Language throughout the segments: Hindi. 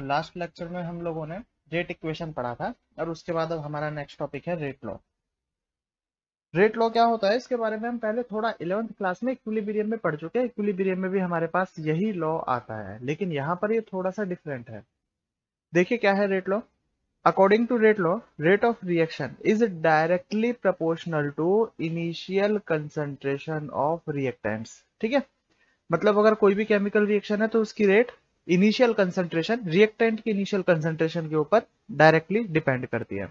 तो लास्ट लेक्चर में हम लोगों ने रेट इक्वेशन पढ़ा था और उसके बाद अब हमारा नेक्स्ट टॉपिक है रेट लॉ रेट लॉ क्या होता है इसके बारे में हम पहले थोड़ा इलेवंथ क्लास में इक्विलिब्रियम में पढ़ चुके हैं इक्विलिब्रियम में भी हमारे पास यही लॉ आता है लेकिन यहाँ पर ये थोड़ा सा डिफरेंट है देखिए क्या है rate law according to rate law rate of reaction is directly proportional to initial concentration of reactants ठीक है मतलब अगर कोई भी केमिकल रिएक्शन है तो उसकी रेट इनिशियल कंसंट्रेशन रिएक्टेंट की इनिशियल कंसंट्रेशन के ऊपर डायरेक्टली डिपेंड करती है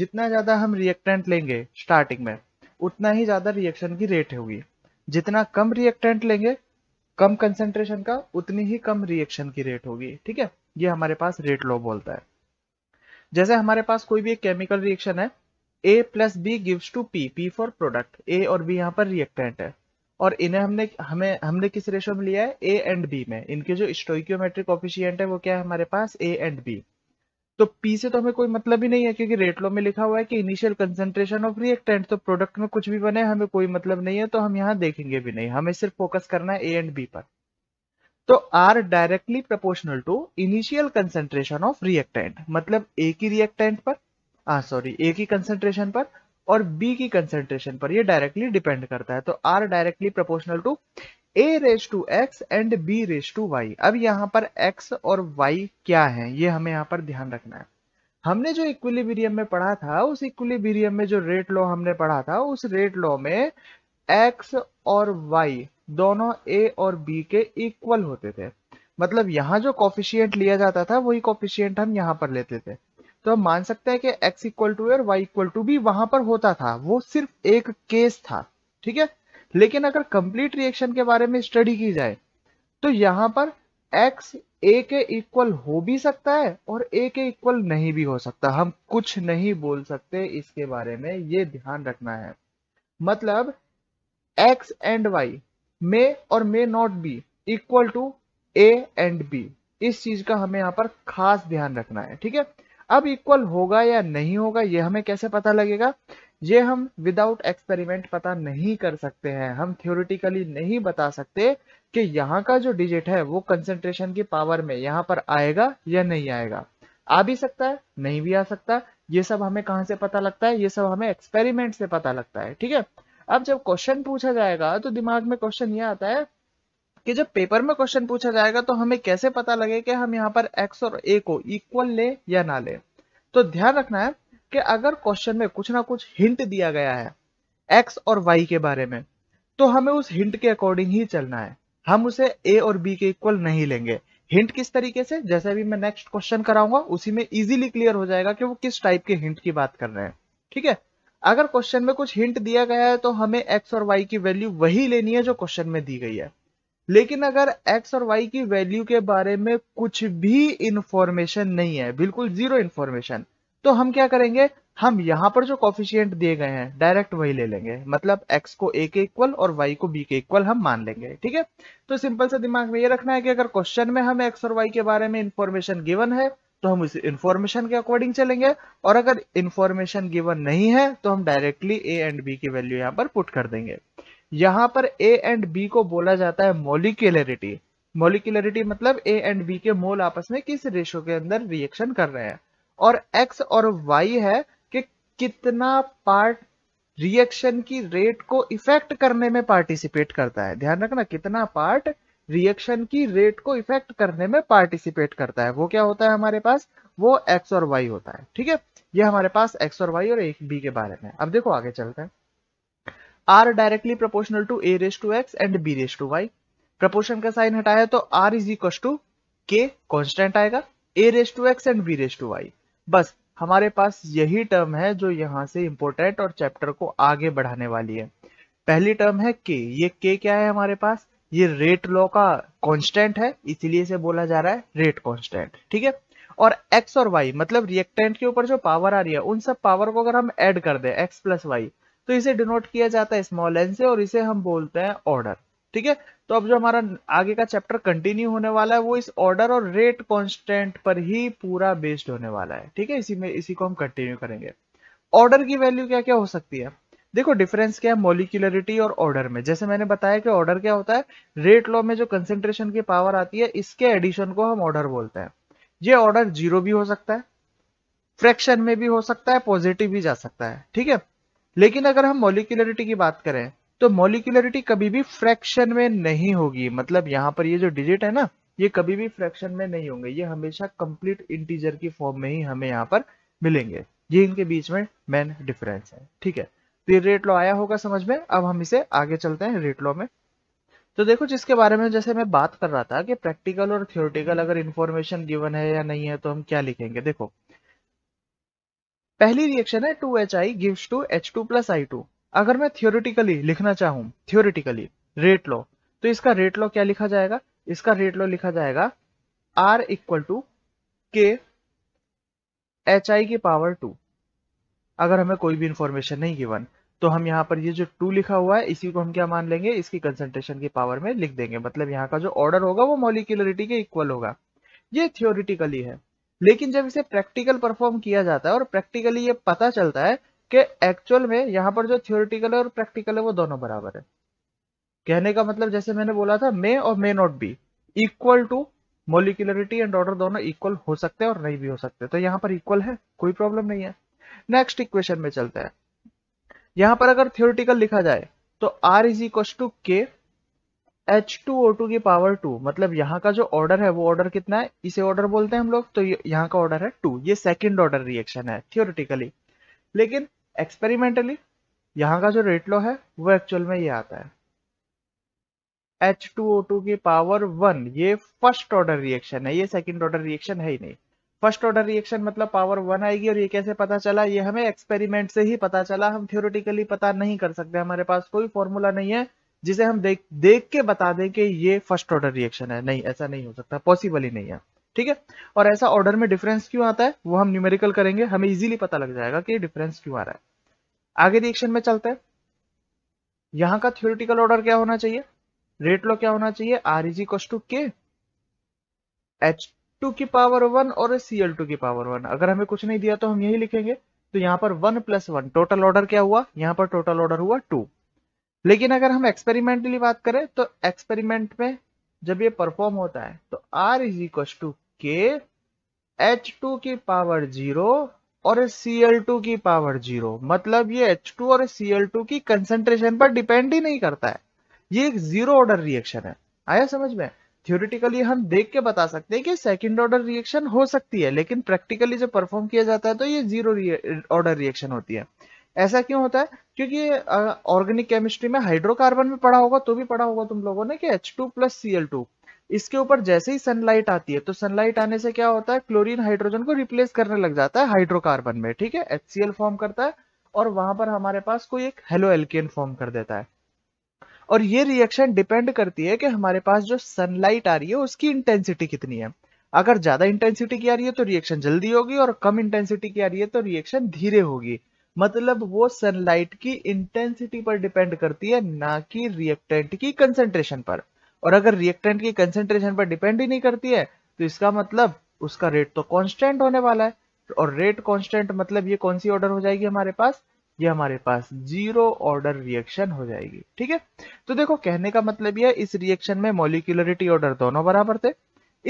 जितना ज्यादा हम रिएक्टेंट लेंगे स्टार्टिंग में उतना ही ज्यादा रिएक्शन की रेट होगी जितना कम रिएक्टेंट लेंगे कम कंसेंट्रेशन का उतनी ही कम रिएक्शन की रेट होगी ठीक है ये हमारे पास रेट लो बोलता है जैसे हमारे पास कोई भी एक केमिकल रिएक्शन है A plus B gives to P P for product A और बी यहां पर रिएक्टेंट है और इन्हें हमने हमें हमने किस रेशो में लिया है ए एंड बी में इनके जो स्टोइक्योमेट्रिक ऑफिशियंट है वो क्या है हमारे पास ए एंड बी तो पी से तो हमें कोई मतलब ही नहीं है क्योंकि रेटलो में लिखा हुआ है कि इनिशियल कंसेंट्रेशन ऑफ रिएक्टेंट तो प्रोडक्ट में कुछ भी बने हमें कोई मतलब नहीं है तो हम यहां देखेंगे भी नहीं हमें सिर्फ फोकस करना है ए एंड बी पर तो R directly proportional to initial concentration of reactant मतलब ए की रिएक्टेंट पर सॉरी ah, ए की कंसेंट्रेशन पर और बी की कंसेंट्रेशन पर ये डायरेक्टली डिपेंड करता है तो R directly proportional to A raise to X and B raise to Y अब यहाँ पर एक्स और वाई क्या है ये हमें यहाँ पर ध्यान रखना है हमने जो इक्विलिब्रियम में पढ़ा था उस इक्विलिब्रियम में जो रेट लॉ हमने पढ़ा था उस रेट लॉ में एक्स और वाई दोनों ए और बी के इक्वल होते थे मतलब यहाँ जो कॉफिशियंट लिया जाता था वही कॉफिशियंट हम यहाँ पर लेते थे तो हम मान सकते हैं कि x इक्वल टू और वाई इक्वल टू भी वहां पर होता था वो सिर्फ एक केस था ठीक है लेकिन अगर कंप्लीट रिएक्शन के बारे में स्टडी की जाए तो यहां पर x a के इक्वल हो भी सकता है और a के इक्वल नहीं भी हो सकता हम कुछ नहीं बोल सकते इसके बारे में ये ध्यान रखना है मतलब x एंड y मे और may not be equal to a and b इस चीज का हमें यहां पर खास ध्यान रखना है ठीक है अब इक्वल होगा या नहीं होगा ये हमें कैसे पता लगेगा ये हम विदाउट एक्सपेरिमेंट पता नहीं कर सकते हैं हम थ्योरिटिकली नहीं बता सकते कि यहाँ का जो डिजिट है वो कंसेंट्रेशन की पावर में यहाँ पर आएगा या नहीं आएगा आ भी सकता है नहीं भी आ सकता ये सब हमें कहा से पता लगता है ये सब हमें एक्सपेरिमेंट से पता लगता है ठीक है अब जब क्वेश्चन पूछा जाएगा तो दिमाग में क्वेश्चन ये आता है कि जब पेपर में क्वेश्चन पूछा जाएगा तो हमें कैसे पता लगे कि हम यहाँ पर एक्स और ए को इक्वल ले या ना ले तो ध्यान रखना है कि अगर क्वेश्चन में कुछ ना कुछ हिंट दिया गया है एक्स और वाई के बारे में तो हमें उस हिंट के अकॉर्डिंग ही चलना है हम उसे ए और बी के इक्वल नहीं लेंगे हिंट किस तरीके से जैसे अभी मैं नेक्स्ट क्वेश्चन कराऊंगा उसी में इजीली क्लियर हो जाएगा कि वो किस टाइप के हिंट की बात कर रहे हैं ठीक है अगर क्वेश्चन में कुछ हिंट दिया गया है तो हमें एक्स और वाई की वैल्यू वही लेनी है जो क्वेश्चन में दी गई है लेकिन अगर x और y की वैल्यू के बारे में कुछ भी इंफॉर्मेशन नहीं है बिल्कुल जीरो इंफॉर्मेशन तो हम क्या करेंगे हम यहां पर जो कॉफिशियंट दिए गए हैं डायरेक्ट वही ले लेंगे मतलब x को a के इक्वल और y को b के इक्वल हम मान लेंगे ठीक है तो सिंपल से दिमाग में ये रखना है कि अगर क्वेश्चन में हमें x और y के बारे में इंफॉर्मेशन गिवन है तो हम इस इंफॉर्मेशन के अकॉर्डिंग चलेंगे और अगर इंफॉर्मेशन गिवन नहीं है तो हम डायरेक्टली ए एंड बी की वैल्यू यहां पर पुट कर देंगे यहां पर ए एंड बी को बोला जाता है मोलिकुलरिटी मोलिकुलरिटी मतलब ए एंड बी के मोल आपस में किस रेशो के अंदर रिएक्शन कर रहे हैं और एक्स और वाई है कि कितना पार्ट रिएक्शन की रेट को इफेक्ट करने में पार्टिसिपेट करता है ध्यान रखना कितना पार्ट रिएक्शन की रेट को इफेक्ट करने में पार्टिसिपेट करता है वो क्या होता है हमारे पास वो एक्स और वाई होता है ठीक है ये हमारे पास एक्स और वाई और एक बी के बारे में अब देखो आगे चलते हैं R directly proportional to A raise to X and B raise to Y proportion का साइन हटाया तो R is equal to K constant आएगा A raise to X and B raise to Y बस हमारे पास यही टर्म है जो यहाँ से इंपोर्टेंट और चैप्टर को आगे बढ़ाने वाली है पहली टर्म है के ये के क्या है हमारे पास ये रेट लॉ का कांस्टेंट है इसीलिए से बोला जा रहा है रेट कांस्टेंट ठीक है और x और y मतलब रिएक्टेंट के ऊपर जो पावर आ रही है उन सब पावर को अगर हम ऐड कर दें x प्लस वाई तो इसे डिनोट किया जाता है स्मॉल एन से और इसे हम बोलते हैं ऑर्डर ठीक है तो अब जो हमारा आगे का चैप्टर कंटिन्यू होने वाला है वो इस ऑर्डर और रेट कॉन्स्टेंट पर ही पूरा बेस्ड होने वाला है ठीक है इसी में इसी को हम कंटिन्यू करेंगे ऑर्डर की वैल्यू क्या क्या हो सकती है देखो डिफरेंस क्या है मोलिकुलरिटी और ऑर्डर में जैसे मैंने बताया कि ऑर्डर क्या होता है रेट लॉ में जो कंसेंट्रेशन की पावर आती है इसके एडिशन को हम ऑर्डर बोलते हैं ये ऑर्डर जीरो भी हो सकता है फ्रैक्शन में भी हो सकता है पॉजिटिव भी जा सकता है ठीक है लेकिन अगर हम मोलिकुलरिटी की बात करें तो मोलिकुलरिटी कभी भी फ्रैक्शन में नहीं होगी मतलब यहाँ पर ये जो डिजिट है ना ये कभी भी फ्रैक्शन में नहीं होंगे ये हमेशा कंप्लीट इंटीजर की फॉर्म में ही हमें यहाँ पर मिलेंगे ये इनके बीच में मेन डिफरेंस है ठीक है तो ये रेट लॉ आया होगा समझ में अब हम इसे आगे चलते हैं रेट लॉ में तो देखो जिसके बारे में जैसे मैं बात कर रहा था कि प्रैक्टिकल और थियोरिटिकल अगर इन्फॉर्मेशन गिवन है या नहीं है तो हम क्या लिखेंगे देखो पहली रिएक्शन है two H I give to H two plus I two अगर मैं थियोरिटिकली लिखना चाहूं थियोरिटिकली रेट लॉ तो इसका रेट लॉ क्या लिखा जाएगा इसका रेट लॉ लिखा जाएगा R equal to K H I की पावर टू अगर हमें कोई भी इंफॉर्मेशन नहीं गिवन तो हम यहां पर ये जो टू लिखा हुआ है इसी को हम क्या मान लेंगे इसकी कंसेंट्रेशन की पावर में लिख देंगे मतलब यहाँ का जो ऑर्डर होगा वो मोलिकुलरिटी के इक्वल होगा ये थियोरिटिकली है लेकिन जब इसे प्रैक्टिकल परफॉर्म किया जाता है और प्रैक्टिकली ये पता चलता है कि एक्चुअल में यहाँ पर जो थियोरिटिकल है और प्रैक्टिकल है वो दोनों बराबर है कहने का मतलब जैसे मैंने बोला था मे और may not be equal to molecularity and order दोनों इक्वल हो सकते हैं और नहीं भी हो सकते तो यहाँ पर इक्वल है कोई प्रॉब्लम नहीं है नेक्स्ट इक्वेशन में चलता है यहां पर अगर थियोरिटिकल लिखा जाए तो R is equal to K H two O two की पावर टू मतलब यहाँ का जो ऑर्डर है वो ऑर्डर कितना है इसे ऑर्डर बोलते हैं हम लोग तो यहाँ का ऑर्डर है टू ये सेकेंड ऑर्डर रिएक्शन है थियोरिटिकली लेकिन एक्सपेरिमेंटली यहाँ का जो रेट लो है वो एक्चुअल में ये आता है एच टू ओ टू की पावर वन ये फर्स्ट ऑर्डर रिएक्शन है ये सेकेंड ऑर्डर रिएक्शन है ही नहीं फर्स्ट ऑर्डर रिएक्शन मतलब पावर वन आएगी और ये कैसे पता चला ये हमें एक्सपेरिमेंट से ही पता चला हम थियोरिटिकली पता नहीं कर सकते हमारे पास कोई फॉर्मूला नहीं है जिसे हम देख देख के बता दें कि ये फर्स्ट ऑर्डर रिएक्शन है नहीं ऐसा नहीं हो सकता पॉसिबल ही नहीं है ठीक है और ऐसा ऑर्डर में डिफरेंस क्यों आता है वो हम न्यूमेरिकल करेंगे हमें इजीली पता लग जाएगा कि डिफरेंस क्यों आ रहा है आगे रिएक्शन में चलते हैं यहां का थियोरिटिकल ऑर्डर क्या होना चाहिए रेट लो क्या होना चाहिए R is equal to K H two की पावर वन और सी एल टू की पावर वन अगर हमें कुछ नहीं दिया तो हम यही लिखेंगे तो यहां पर one plus one total order क्या हुआ यहाँ पर टोटल ऑर्डर हुआ टू लेकिन अगर हम एक्सपेरिमेंटली बात करें तो एक्सपेरिमेंट में जब ये परफॉर्म होता है तो R is equal to K H two की पावर जीरो और सी एल टू की पावर जीरो मतलब ये एच टू और सी एल टू की कंसेंट्रेशन पर डिपेंड ही नहीं करता है ये एक जीरो ऑर्डर रिएक्शन है आया समझ में थियोरिटिकली हम देख के बता सकते हैं कि सेकंड ऑर्डर रिएक्शन हो सकती है लेकिन प्रैक्टिकली जब परफॉर्म किया जाता है तो ये जीरो ऑर्डर रिएक्शन होती है ऐसा क्यों होता है क्योंकि ऑर्गेनिक केमिस्ट्री में हाइड्रोकार्बन में पढ़ा होगा तो भी पढ़ा होगा तुम लोगों ने कि H two plus C L two इसके ऊपर जैसे ही सनलाइट आती है तो सनलाइट आने से क्या होता है क्लोरीन हाइड्रोजन को रिप्लेस करने लग जाता है हाइड्रोकार्बन में ठीक है एच फॉर्म करता है और वहां पर हमारे पास कोई एक हेलो एल्केन फॉर्म कर देता है और ये रिएक्शन डिपेंड करती है कि हमारे पास जो सनलाइट आ रही है उसकी इंटेंसिटी कितनी है अगर ज्यादा इंटेंसिटी की आ रही है तो रिएक्शन जल्दी होगी और कम इंटेंसिटी की आ रही है तो रिएक्शन धीरे होगी मतलब वो सनलाइट की इंटेंसिटी पर डिपेंड करती है ना कि रिएक्टेंट की कंसेंट्रेशन पर और अगर रिएक्टेंट की कंसेंट्रेशन पर डिपेंड ही नहीं करती है तो इसका मतलब उसका रेट तो कांस्टेंट होने वाला है और रेट कांस्टेंट मतलब ये कौन सी ऑर्डर हो जाएगी हमारे पास ये हमारे पास जीरो ऑर्डर रिएक्शन हो जाएगी ठीक है तो देखो कहने का मतलब यह इस रिएक्शन में मोलिकुलरिटी ऑर्डर दोनों बराबर थे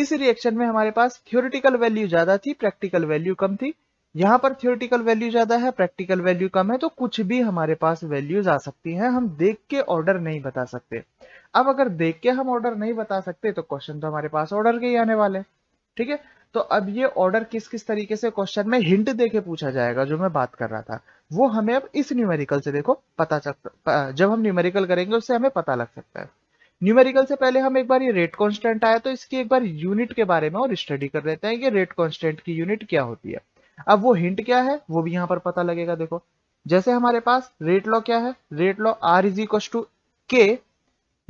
इस रिएक्शन में हमारे पास थ्योरिटिकल वैल्यू ज्यादा थी प्रैक्टिकल वैल्यू कम थी यहाँ पर थियोरटिकल वैल्यू ज्यादा है प्रैक्टिकल वैल्यू कम है तो कुछ भी हमारे पास वैल्यूज आ सकती हैं हम देख के ऑर्डर नहीं बता सकते अब अगर देख के हम ऑर्डर नहीं बता सकते तो क्वेश्चन तो हमारे पास ऑर्डर के ही आने वाले ठीक है तो अब ये ऑर्डर किस किस तरीके से क्वेश्चन में हिंट दे के पूछा जाएगा जो मैं बात कर रहा था वो हमें अब इस न्यूमेरिकल से देखो पता सकता जब हम न्यूमेरिकल करेंगे उससे हमें पता लग सकता है न्यूमेरिकल से पहले हम एक बार ये रेट कांस्टेंट आया तो इसकी एक बार यूनिट के बारे में और स्टडी कर लेते हैं कि रेट कांस्टेंट की यूनिट क्या होती है अब वो हिंट क्या है वो भी यहां पर पता लगेगा देखो जैसे हमारे पास रेट लॉ क्या है rate law R is equal to K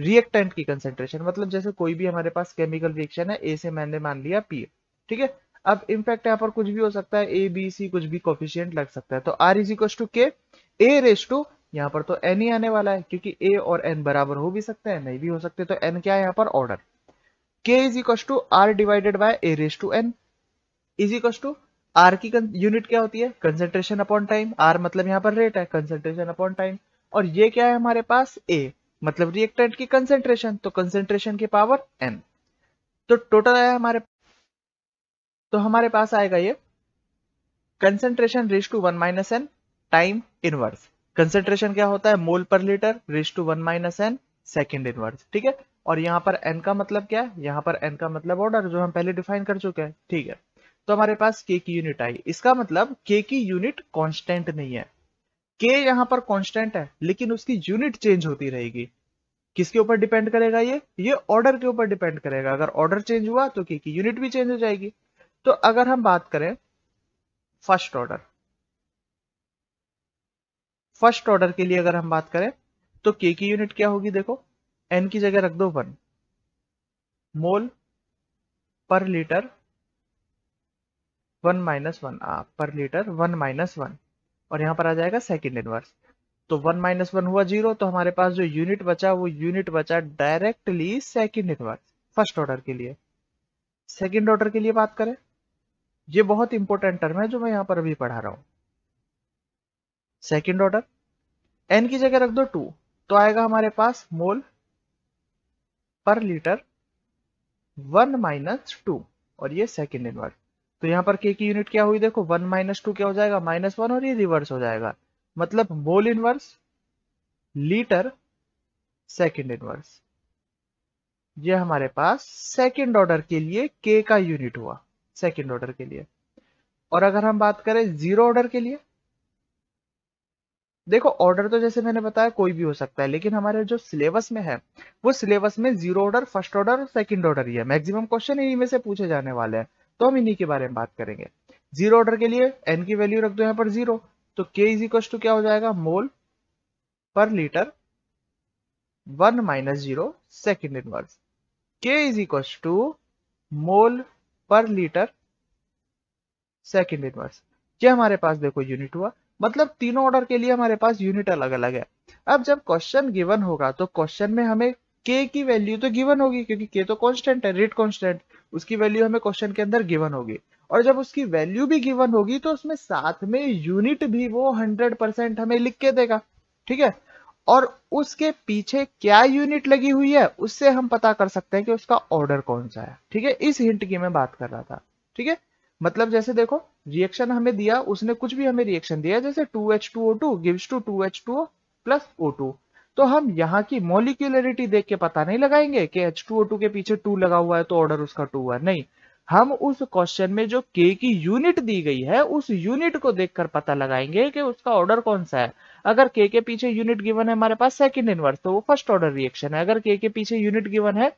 reactant की कंसेंट्रेशन मतलब जैसे कोई भी हमारे पास केमिकल रिएक्शन है ए से मैंने मान लिया पी ठीक है अब इनफैक्ट यहाँ पर कुछ भी हो सकता है ए बी सी कुछ भी कोफिशियंट लग सकता है तो आर इज इक्व टू के ए रेस टू यहाँ पर तो एन ही आने वाला है क्योंकि ए और एन बराबर हो भी सकते हैं नहीं भी हो सकते तो एन क्या है यहाँ पर order K is equal to R divided by A raise to N is equal to R की यूनिट क्या होती है कंसेंट्रेशन अपॉन टाइम आर मतलब यहाँ पर रेट है कंसेंट्रेशन अपॉन टाइम और ये क्या है हमारे पास ए मतलब रिएक्टेंट की कंसेंट्रेशन तो कंसेंट्रेशन की पावर एन तो टोटल आया हमारे तो हमारे पास आएगा ये concentration raise to one minus N time inverse concentration क्या होता है mole per litre raise to one minus N second inverse ठीक है और यहां पर एन का मतलब क्या है यहां पर एन का मतलब ऑर्डर जो हम पहले डिफाइन कर चुके हैं ठीक है तो हमारे पास के की यूनिट आई इसका मतलब के की यूनिट कांस्टेंट नहीं है के यहां पर कांस्टेंट है लेकिन उसकी यूनिट चेंज होती रहेगी किसके ऊपर डिपेंड करेगा ये ये ऑर्डर के ऊपर डिपेंड करेगा अगर ऑर्डर चेंज हुआ तो के की यूनिट भी चेंज हो जाएगी तो अगर हम बात करें फर्स्ट ऑर्डर फर्स्ट ऑर्डर के लिए अगर हम बात करें तो के की यूनिट क्या होगी देखो एन की जगह रख दो one mole per litre one minus one per litre one minus one और यहाँ पर आ जाएगा सेकेंड इनवर्स तो वन माइनस वन हुआ जीरो तो हमारे पास जो यूनिट बचा वो यूनिट बचा directly second inverse first order के लिए सेकेंड ऑर्डर के लिए बात करें ये बहुत इंपॉर्टेंट टर्म है जो मैं यहां पर अभी पढ़ा रहा हूं सेकेंड ऑर्डर एन की जगह रख दो टू तो आएगा हमारे पास मोल per litre one minus two और ये सेकेंड इनवर्स तो यहाँ पर के की यूनिट क्या हुई देखो वन माइनस टू क्या हो जाएगा माइनस वन और ये रिवर्स हो जाएगा मतलब mole inverse litre second inverse ये हमारे पास सेकेंड ऑर्डर के लिए के का यूनिट हुआ सेकेंड ऑर्डर के लिए और अगर हम बात करें जीरो ऑर्डर के लिए देखो ऑर्डर तो जैसे मैंने बताया कोई भी हो सकता है लेकिन हमारे जो सिलेबस में है वो सिलेबस में जीरो ऑर्डर फर्स्ट ऑर्डर और सेकंड ऑर्डर ही है मैक्सिमम क्वेश्चन इन्हीं में से पूछे जाने वाले हैं तो हम इन्हीं के बारे में बात करेंगे जीरो ऑर्डर के लिए एन की वैल्यू रख दो यहां पर जीरो तो के इज इक्व टू क्या हो जाएगा mole per litre one minus zero second inverse K is equal to mole per litre second inverse ये हमारे पास देखो यूनिट हुआ मतलब तीनों ऑर्डर के लिए हमारे पास यूनिट अलग अलग है अब जब क्वेश्चन गिवन होगा तो क्वेश्चन में हमें के की वैल्यू तो गिवन होगी क्योंकि के तो कांस्टेंट है रेट कांस्टेंट उसकी वैल्यू हमें क्वेश्चन के अंदर गिवन होगी और जब उसकी वैल्यू भी गिवन होगी तो उसमें साथ में यूनिट भी वो 100% परसेंट हमें लिख के देगा ठीक है और उसके पीछे क्या यूनिट लगी हुई है उससे हम पता कर सकते हैं कि उसका ऑर्डर कौन सा है ठीक है इस हिंट की मैं बात कर रहा था ठीक है मतलब जैसे देखो रिएक्शन हमें दिया उसने कुछ भी हमें रिएक्शन दिया जैसे two H two O two gives to two H two plus O two तो हम यहाँ की मोलिकुलरिटी देख के पता नहीं लगाएंगे कि H2O2 के पीछे टू लगा हुआ है तो ऑर्डर उसका टू हुआ नहीं हम उस क्वेश्चन में जो के की यूनिट दी गई है उस यूनिट को देखकर पता लगाएंगे कि उसका ऑर्डर कौन सा है अगर के के पीछे यूनिट गिवन है हमारे पास सेकंड इनवर्स तो वो फर्स्ट ऑर्डर रिएक्शन है अगर के के पीछे यूनिट गिवन है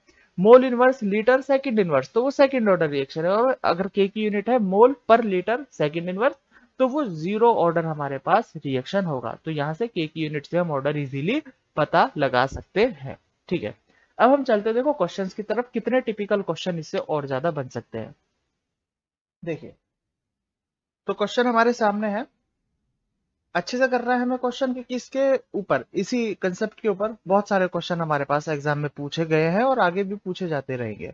mole inverse litre second inverse तो वो सेकंड ऑर्डर रिएक्शन है और अगर के की यूनिट है mole per litre second inverse तो वो जीरो ऑर्डर हमारे पास रिएक्शन होगा तो यहाँ से के की यूनिट से हम ऑर्डर इजीली पता लगा सकते हैं ठीक है अब हम चलते देखो क्वेश्चंस की तरफ कितने टिपिकल क्वेश्चन इससे और ज्यादा बन सकते हैं देखिए तो क्वेश्चन हमारे सामने है अच्छे से कर रहा है हमें क्वेश्चन कि किसके ऊपर इसी कंसेप्ट के ऊपर बहुत सारे क्वेश्चन हमारे पास एग्जाम में पूछे गए हैं और आगे भी पूछे जाते रहेंगे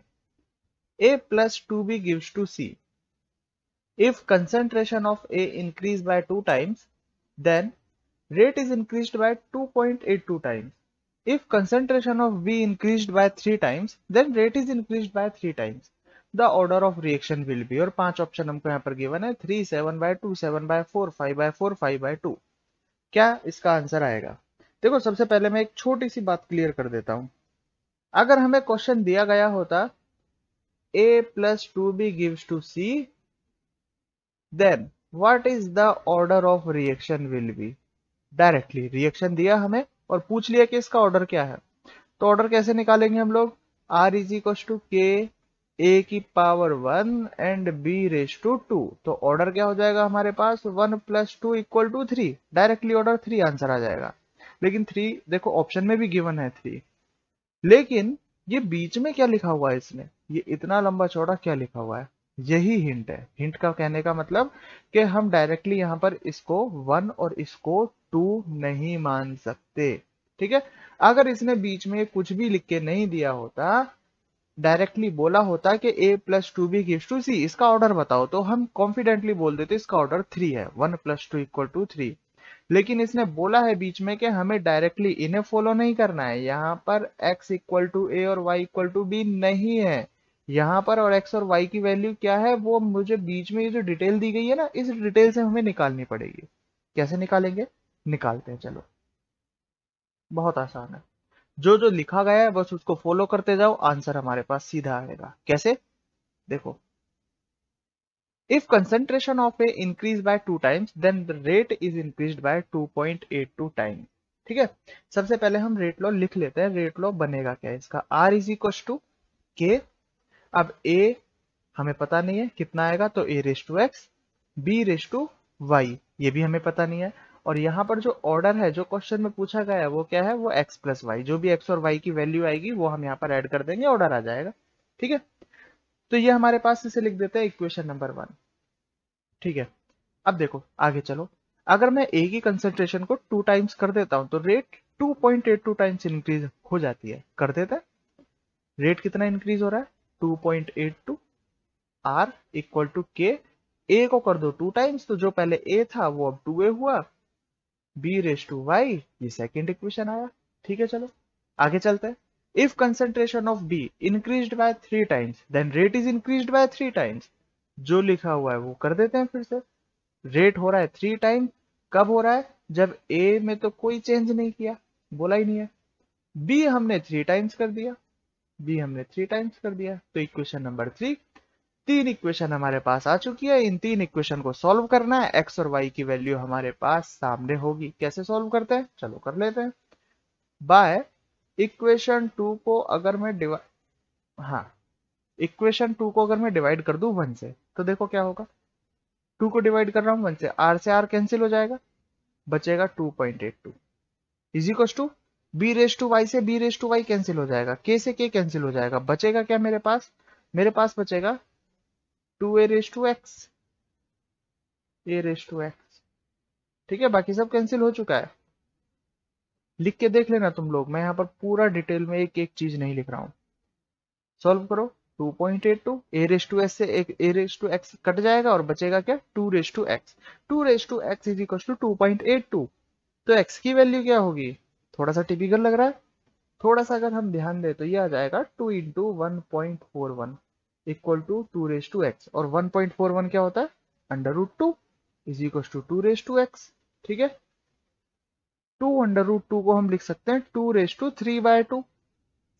A plus two B gives to C if concentration of A increase by two times then rate is increased by 2.82 times. If concentration of V increased by 3 times, then rate is increased by 3 times. The order of reaction will be और पांच ऑप्शन हमको यहाँ पर गिवन है three seven by two seven by four five by four five by two क्या इसका आंसर आएगा देखो सबसे पहले मैं एक छोटी सी बात क्लियर कर देता हूं अगर हमें क्वेश्चन दिया गया होता A plus two B gives to C then what is the order of reaction will be directly reaction दिया हमें और पूछ लिया कि इसका ऑर्डर क्या है तो ऑर्डर कैसे निकालेंगे हम लोग आर इज इक्व टू के ए की power one and B raise to two तो ऑर्डर क्या हो जाएगा हमारे पास one plus two equal to three directly order three answer आ जाएगा लेकिन थ्री देखो ऑप्शन में भी गिवन है थ्री लेकिन ये बीच में क्या लिखा हुआ है इसने ये इतना लंबा चौड़ा क्या लिखा हुआ है यही हिंट है हिंट का कहने का मतलब कि हम डायरेक्टली यहां पर इसको वन और इसको टू नहीं मान सकते ठीक है अगर इसने बीच में कुछ भी लिख के नहीं दिया होता डायरेक्टली बोला होता कि A plus two B gives to C इसका ऑर्डर बताओ तो हम कॉन्फिडेंटली बोल देते इसका ऑर्डर थ्री है one plus two equal to three लेकिन इसने बोला है बीच में कि हमें डायरेक्टली इन्हें फॉलो नहीं करना है यहां पर x इक्वल टू ए और y इक्वल टू बी नहीं है यहाँ पर और x और y की वैल्यू क्या है वो मुझे बीच में ये जो डिटेल दी गई है ना इस डिटेल से हमें निकालनी पड़ेगी कैसे निकालेंगे निकालते हैं चलो बहुत आसान है जो जो लिखा गया है बस उसको फॉलो करते जाओ आंसर हमारे पास सीधा आएगा कैसे देखो if concentration of A increase by two times then the rate is increase by two point eight two time ठीक है सबसे पहले हम रेट लॉ लिख लेते हैं रेट लॉ बनेगा क्या इसका आर इज इक्व टू के अब a हमें पता नहीं है कितना आएगा तो a raise to X B raise to Y ये भी हमें पता नहीं है और यहाँ पर जो ऑर्डर है जो क्वेश्चन में पूछा गया है वो क्या है वो x प्लस वाई जो भी x और y की वैल्यू आएगी वो हम यहाँ पर ऐड कर देंगे ऑर्डर आ जाएगा ठीक है तो ये हमारे पास इसे लिख देते हैं इक्वेशन नंबर वन ठीक है अब देखो आगे चलो अगर मैं ए की कंसेंट्रेशन को टू टाइम्स कर देता हूं तो रेट 2.82 टाइम्स इंक्रीज हो जाती है कर देते है रेट कितना इंक्रीज हो रहा है 2.82 r इक्वल टू के ए को कर दो टू टाइम्स तो जो पहले ए था वो अब टू ए हुआ बी रेस टू वाई ये सेकेंड इक्वेशन आया ठीक है चलो आगे चलते हैं if concentration of B increase by three times then rate is increase by three times जो लिखा हुआ है वो कर देते हैं फिर से रेट हो रहा है थ्री टाइम कब हो रहा है जब ए में तो कोई चेंज नहीं किया बोला ही नहीं है बी हमने थ्री टाइम्स कर दिया बी हमने थ्री टाइम्स कर दिया तो इक्वेशन नंबर थ्री तीन इक्वेशन हमारे पास आ चुकी है इन तीन इक्वेशन को सॉल्व करना है एक्स और वाई की वैल्यू हमारे पास सामने होगी कैसे सॉल्व करते हैं चलो कर लेते हैं बाय इक्वेशन टू को अगर मैं डिवाइड हाँ इक्वेशन टू को अगर मैं डिवाइड कर दू वन से तो देखो क्या होगा टू को डिवाइड कर रहा हूं वन से आर से आर कैंसिल हो जाएगा बचेगा two point eight two is two B raise to Y से B raise to Y cancel हो जाएगा के से के कैंसिल हो जाएगा बचेगा क्या मेरे पास मेरे पास बचेगा two A raise to X A raise to x ठीक है बाकी सब कैंसिल हो चुका है लिख के देख लेना तुम लोग मैं यहाँ पर पूरा डिटेल में एक एक चीज नहीं लिख रहा हूँ सॉल्व करो 2.82 ए रेस टू एस से एक A raise to x cut जाएगा और बचेगा क्या two raise to x two raise to X is equal to two point eight two तो एक्स की वैल्यू क्या होगी थोड़ा सा टिपिकल लग रहा है थोड़ा सा अगर हम ध्यान दें तो ये आ जाएगा two into one point four one equal to two raise to X और वन पॉइंट फोर वन क्या होता है under root two is equal to two raise to x ठीक है टू अंडर रूट टू को हम लिख सकते हैं two raise to three by two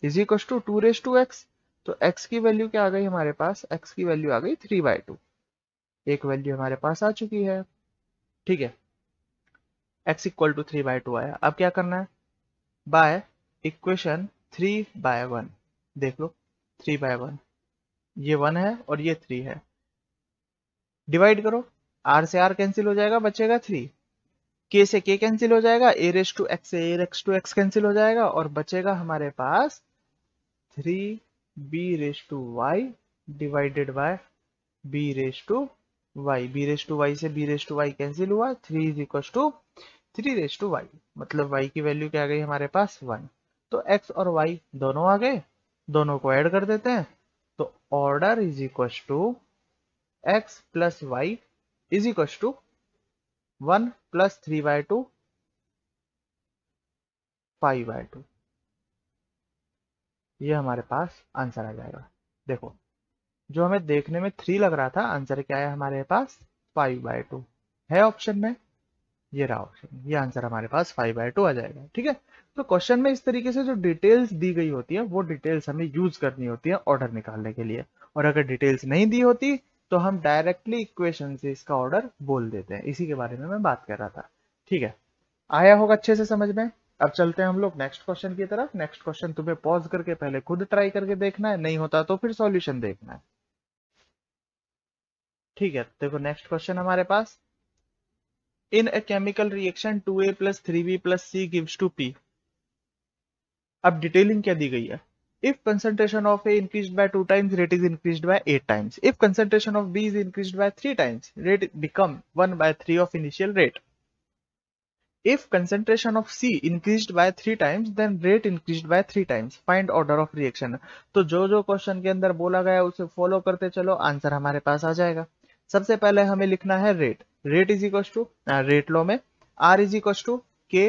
is equal to two raise to x तो x की वैल्यू क्या आ गई हमारे पास x की वैल्यू आ गई थ्री बाय टू एक वैल्यू हमारे पास आ चुकी है ठीक है x equal to three by two आया अब क्या करना है by equation three by one देख लो थ्री बाय वन ये वन है और ये थ्री है डिवाइड करो आर से आर कैंसिल हो जाएगा बचेगा थ्री के से के कैंसिल हो जाएगा ए रेस टू एक्स से a raise to x cancel हो जाएगा और बचेगा हमारे पास three b raise to y divided by b raise to y b raise to Y से B raise to Y cancel हुआ three is equal to three raise to y मतलब y की वैल्यू क्या आ गई हमारे पास वन तो x और y दोनों आ गए दोनों को ऐड कर देते हैं तो order is equal to x plus y is equal to one plus three by two five by two ये हमारे पास आंसर आ जाएगा देखो जो हमें देखने में थ्री लग रहा था आंसर क्या है हमारे पास फाइव बाय टू है ऑप्शन में ये रहा ऑप्शन ये आंसर हमारे पास फाइव बाई टू आ जाएगा ठीक है तो क्वेश्चन में इस तरीके से जो डिटेल्स दी गई होती है वो डिटेल्स हमें यूज करनी होती है ऑर्डर निकालने के लिए और अगर डिटेल्स नहीं दी होती तो हम डायरेक्टली इक्वेशन से इसका ऑर्डर बोल देते हैं इसी के बारे में मैं बात कर रहा था ठीक है आया होगा अच्छे से समझ में अब चलते हैं हम लोग नेक्स्ट क्वेश्चन की तरफ नेक्स्ट क्वेश्चन तुम्हें पॉज करके पहले खुद ट्राई करके देखना है नहीं होता तो फिर सॉल्यूशन देखना है ठीक है देखो नेक्स्ट क्वेश्चन हमारे पास in a chemical reaction 2a plus 3b plus c gives to p अब डिटेलिंग क्या दी गई है if concentration of a increased by 2 times rate is increased by 8 times if concentration of b is increased by 3 times rate become 1 by 3 of initial rate if concentration of c increased by 3 times then rate increased by 3 times find order of reaction तो जो जो क्वेश्चन के अंदर बोला गया उसे फॉलो करते चलो आंसर हमारे पास आ जाएगा सबसे पहले हमें लिखना है rate rate is equal to rate law में आर इज इक्व टू के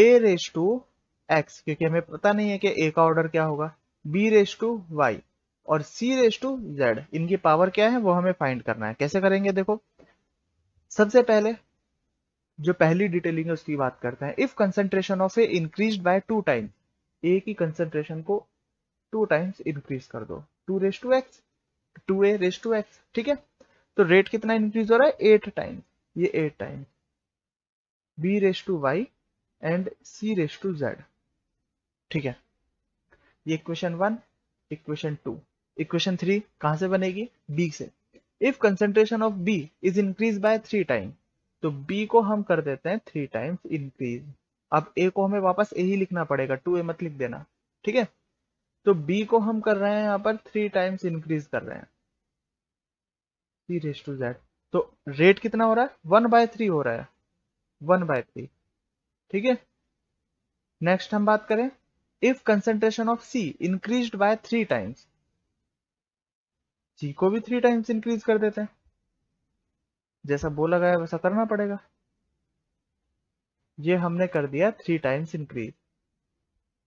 ए रेस टू एक्स क्योंकि हमें पता नहीं है कि ए का ऑर्डर क्या होगा बी रेस टू वाई और सी रेस टू जेड इनकी पावर क्या है वो हमें फाइंड करना है कैसे करेंगे देखो सबसे पहले जो पहली डिटेलिंग है उसकी बात करते हैं if concentration of A increase by two times a की कंसेंट्रेशन को टू टाइम्स इंक्रीज कर दो two raise to x two A raise to x ठीक है तो रेट कितना इंक्रीज हो रहा है एट टाइम ये eight time b raise to y and c raise to z ठीक है ये equation one equation two equation three कहां से बनेगी बी से if concentration of B is increase by three time तो बी को हम कर देते हैं थ्री टाइम्स इंक्रीज अब ए को हमें वापस ए ही लिखना पड़ेगा टू ए मत लिख देना ठीक है तो बी को हम कर रहे हैं यहां पर थ्री टाइम्स इंक्रीज कर रहे हैं सी रेस टू जेड तो रेट कितना हो रहा है वन बाय थ्री हो रहा है वन बाय थ्री ठीक है नेक्स्ट हम बात करें if concentration of c increase by three times c को भी थ्री टाइम्स इंक्रीज कर देते हैं जैसा बोला गया वैसा करना पड़ेगा ये हमने कर दिया थ्री टाइम्स इंक्रीज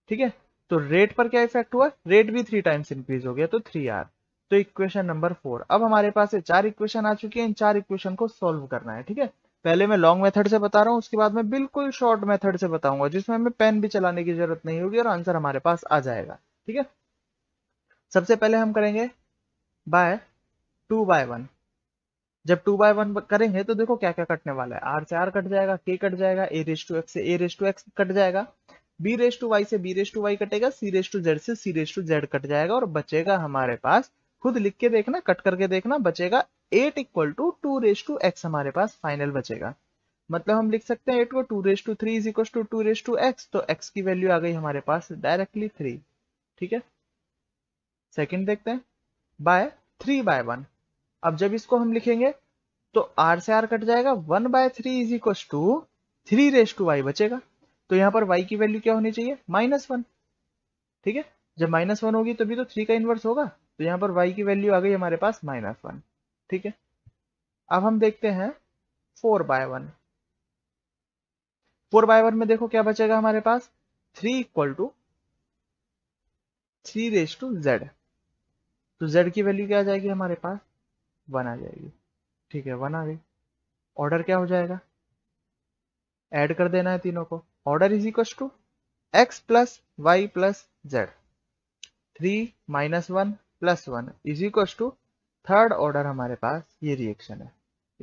ठीक है तो रेट पर क्या इफेक्ट हुआ रेट भी थ्री टाइम्स इंक्रीज हो गया तो थ्री आर तो इक्वेशन नंबर फोर अब हमारे पास चार इक्वेशन आ चुकी है इन चार इक्वेशन को सोल्व करना है ठीक है पहले मैं लॉन्ग मेथड से बता रहा हूँ उसके बाद मैं बिल्कुल शॉर्ट मेथड से बताऊंगा जिसमें हमें पेन भी चलाने की जरूरत नहीं होगी और आंसर हमारे पास आ जाएगा ठीक है सबसे पहले हम करेंगे बाय टू बाय वन जब टू बाय वन करेंगे तो देखो क्या क्या कटने वाला है आर से आर कट जाएगा के कट जाएगा ए रेस टू एक्स से a raise to x cut जाएगा बी रेस टू वाई से बी रेस टू वाई कटेगा सी रेस टू जेड से c raise to z cut जाएगा और बचेगा हमारे पास खुद लिख के देखना कट करके देखना बचेगा eight equal to two raise to x हमारे पास फाइनल बचेगा मतलब हम लिख सकते हैं एट को two raise to three is equal to two raise to x तो एक्स की वैल्यू आ गई हमारे पास डायरेक्टली थ्री ठीक है सेकेंड देखते हैं बाय थ्री बाय वन अब जब इसको हम लिखेंगे तो आर से आर कट जाएगा one by three is equal to three raise to y बचेगा तो यहां पर वाई की वैल्यू क्या होनी चाहिए माइनस वन ठीक है जब माइनस वन होगी तभी तो थ्री का इन्वर्स होगा तो यहाँ पर y की वैल्यू आ गई हमारे पास माइनस वन ठीक है अब हम देखते हैं four by one four by one में देखो क्या बचेगा हमारे पास three equal to three raise to z तो जेड की वैल्यू क्या आ जाएगी हमारे पास वन आ जाएगी ठीक है वन आ गई ऑर्डर क्या हो जाएगा एड कर देना है तीनों को order is equal to x plus y plus z three minus one plus one is equal to third order हमारे पास ये रिएक्शन है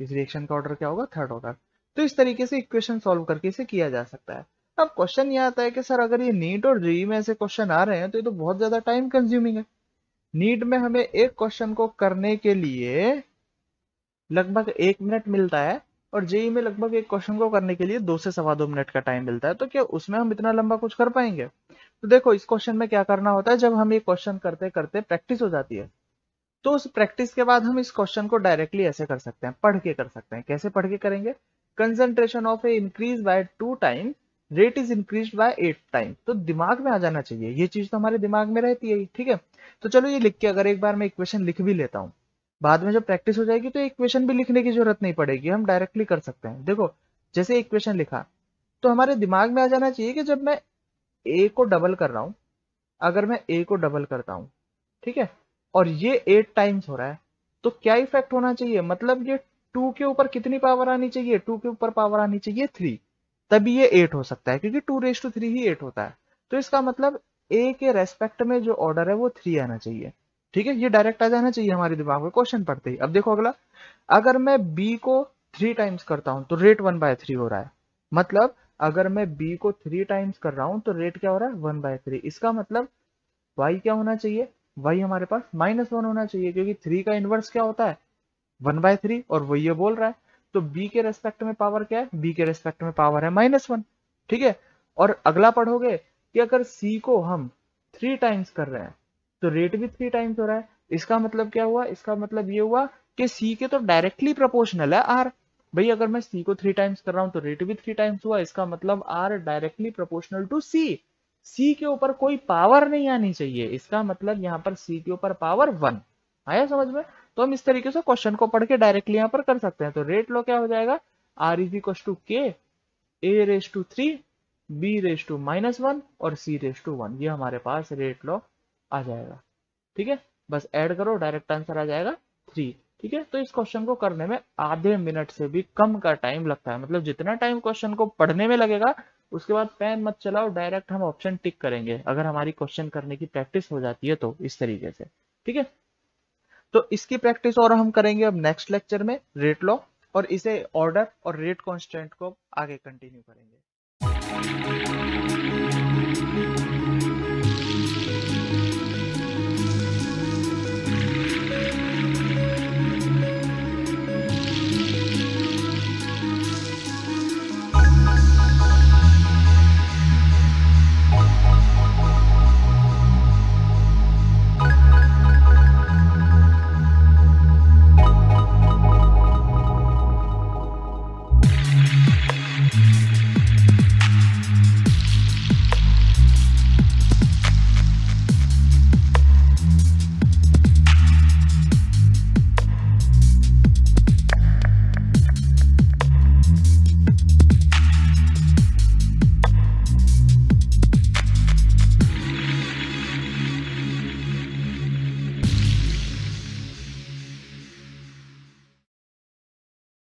इस रिएक्शन का ऑर्डर क्या होगा थर्ड ऑर्डर तो इस तरीके से इक्वेशन सॉल्व करके इसे किया जा सकता है अब क्वेश्चन ये आता है कि सर अगर ये नीट और जेई में ऐसे क्वेश्चन आ रहे हैं तो ये तो बहुत ज्यादा टाइम कंज्यूमिंग है नीट में हमें एक क्वेश्चन को करने के लिए लगभग एक मिनट मिलता है और जेई में लगभग एक क्वेश्चन को करने के लिए दो से सवा दो मिनट का टाइम मिलता है तो क्या उसमें हम इतना लंबा कुछ कर पाएंगे तो देखो इस क्वेश्चन में क्या करना होता है जब हम ये क्वेश्चन करते करते प्रैक्टिस हो जाती है तो उस प्रैक्टिस के बाद हम इस क्वेश्चन को डायरेक्टली ऐसे कर सकते हैं पढ़ के कर सकते हैं कैसे पढ़ के करेंगे concentration of A increase by two time rate is increase by eight time तो दिमाग में आ जाना चाहिए ये चीज तो हमारे दिमाग में रहती है ठीक है तो चलो ये लिख के अगर एक बार मैं इक्वेशन लिख भी लेता हूँ बाद में जब प्रैक्टिस हो जाएगी तो इक्वेशन भी लिखने की जरूरत नहीं पड़ेगी हम डायरेक्टली कर सकते हैं देखो जैसे इक्वेशन लिखा तो हमारे दिमाग में आ जाना चाहिए कि जब मैं ए को डबल कर रहा हूं अगर मैं ए को डबल करता हूं ठीक है और ये एट टाइम्स हो रहा है तो क्या इफेक्ट होना चाहिए मतलब ये टू के ऊपर कितनी पावर आनी चाहिए टू के ऊपर पावर आनी चाहिए थ्री तभी ये एट हो सकता है क्योंकि टू रेस टू थ्री ही एट होता है तो इसका मतलब ए के रेस्पेक्ट में जो ऑर्डर है वो थ्री आना चाहिए ठीक है ये डायरेक्ट आ जाना चाहिए हमारे दिमाग में क्वेश्चन पढ़ते ही अब देखो अगला अगर मैं बी को थ्री टाइम्स करता हूं तो रेट वन बाय थ्री हो रहा है मतलब अगर मैं बी को थ्री टाइम्स कर रहा हूं तो रेट क्या हो रहा है वन बाय थ्री इसका मतलब वाई क्या होना चाहिए वाई हमारे पास माइनस वन होना चाहिए क्योंकि थ्री का इन्वर्स क्या होता है वन बाय थ्री और वो ये बोल रहा है तो बी के रेस्पेक्ट में पावर क्या है बी के रेस्पेक्ट में पावर है माइनस वन ठीक है और अगला पढ़ोगे कि अगर सी को हम थ्री टाइम्स कर रहे हैं तो रेट भी थ्री टाइम्स हो रहा है इसका मतलब क्या हुआ इसका मतलब ये हुआ कि सी के तो डायरेक्टली प्रोपोर्शनल है आर भाई अगर मैं सी को थ्री टाइम्स कर रहा हूं तो रेट भी थ्री टाइम्स हुआ इसका मतलब r directly proportional to c c के ऊपर कोई पावर नहीं आनी चाहिए इसका मतलब यहाँ पर सी के ऊपर पावर वन आया समझ में तो हम इस तरीके से क्वेश्चन को पढ़ के डायरेक्टली यहाँ पर कर सकते हैं तो रेट लो क्या हो जाएगा आर इज इक्व टू के a raise to three b raise to minus one और सी रेस टू वन ये हमारे पास रेट लॉ आ जाएगा ठीक है बस ऐड करो डायरेक्ट आंसर आ जाएगा थ्री ठीक है तो इस क्वेश्चन को करने में आधे मिनट से भी कम का टाइम लगता है मतलब जितना टाइम क्वेश्चन को पढ़ने में लगेगा उसके बाद पेन मत चलाओ डायरेक्ट हम ऑप्शन टिक करेंगे अगर हमारी क्वेश्चन करने की प्रैक्टिस हो जाती है तो इस तरीके से ठीक है तो इसकी प्रैक्टिस और हम करेंगे अब नेक्स्ट लेक्चर में रेट लॉ और इसे ऑर्डर और रेट कॉन्स्टेंट को आगे कंटिन्यू करेंगे